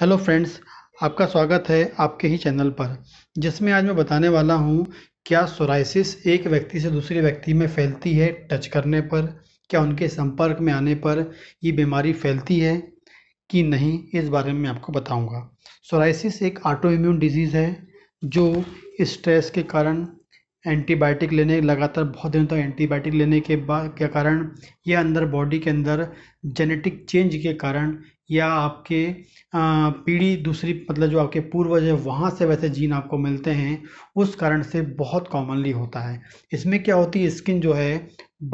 hello friends आपका स्वागत है आपके ही चैनल पर जिसमें आज मैं बताने वाला हूँ क्या सोराइसिस एक व्यक्ति से दूसरे व्यक्ति में फैलती है टच करने पर क्या उनके संपर्क में आने पर ये बीमारी फैलती है कि नहीं इस बारे में आपको बताऊँगा सोराइसिस एक ऑटो इम्यून डिजीज़ है जो स्ट्रेस के कारण एंटीबायोटिक लेने लगातार बहुत दिनों तक तो एंटीबायोटिक लेने के बाद के कारण यह अंदर बॉडी के अंदर जेनेटिक चेंज के कारण या आपके पीढ़ी दूसरी मतलब जो आपके पूर्वज हैं वहाँ से वैसे जीन आपको मिलते हैं उस कारण से बहुत कॉमनली होता है इसमें क्या होती है स्किन जो है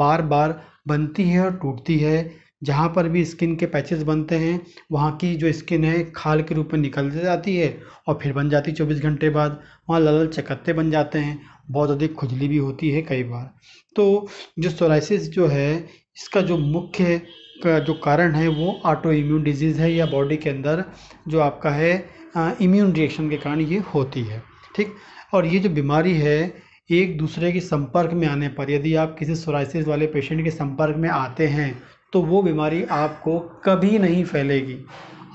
बार बार बनती है और टूटती है जहाँ पर भी स्किन के पैचेस बनते हैं वहाँ की जो स्किन है खाल के रूप में निकल जाती है और फिर बन जाती है चौबीस घंटे बाद वहाँ लल चकत्ते बन जाते हैं बहुत अधिक खुजली भी होती है कई बार तो जो सोराइसिस जो है इसका जो मुख्य का जो कारण है वो ऑटो इम्यून डिजीज़ है या बॉडी के अंदर जो आपका है इम्यून रिएक्शन के कारण ये होती है ठीक और ये जो बीमारी है एक दूसरे के संपर्क में आने पर यदि आप किसी सोराइसिस वाले पेशेंट के संपर्क में आते हैं तो वो बीमारी आपको कभी नहीं फैलेगी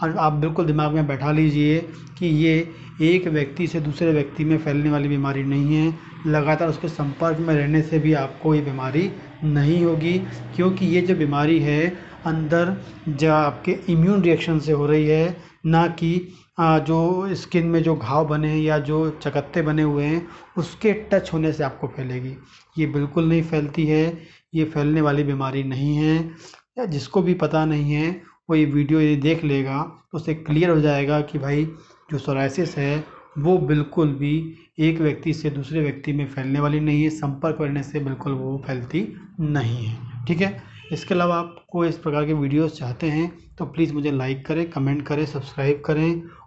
और आप बिल्कुल दिमाग में बैठा लीजिए कि ये एक व्यक्ति से दूसरे व्यक्ति में फैलने वाली बीमारी नहीं है लगातार उसके संपर्क में रहने से भी आपको ये बीमारी नहीं होगी क्योंकि ये जो बीमारी है अंदर जो आपके इम्यून रिएक्शन से हो रही है ना कि जो स्किन में जो घाव बने हैं या जो चकत्ते बने हुए हैं उसके टच होने से आपको फैलेगी ये बिल्कुल नहीं फैलती है ये फैलने वाली बीमारी नहीं है या जिसको भी पता नहीं है वो ये वीडियो ये देख लेगा तो उसे क्लियर हो जाएगा कि भाई जो सोराइसिस है वो बिल्कुल भी एक व्यक्ति से दूसरे व्यक्ति में फैलने वाली नहीं है संपर्क करने से बिल्कुल वो फैलती नहीं है ठीक है इसके अलावा आपको इस प्रकार के वीडियोज़ चाहते हैं तो प्लीज़ मुझे लाइक करें कमेंट करें सब्सक्राइब करें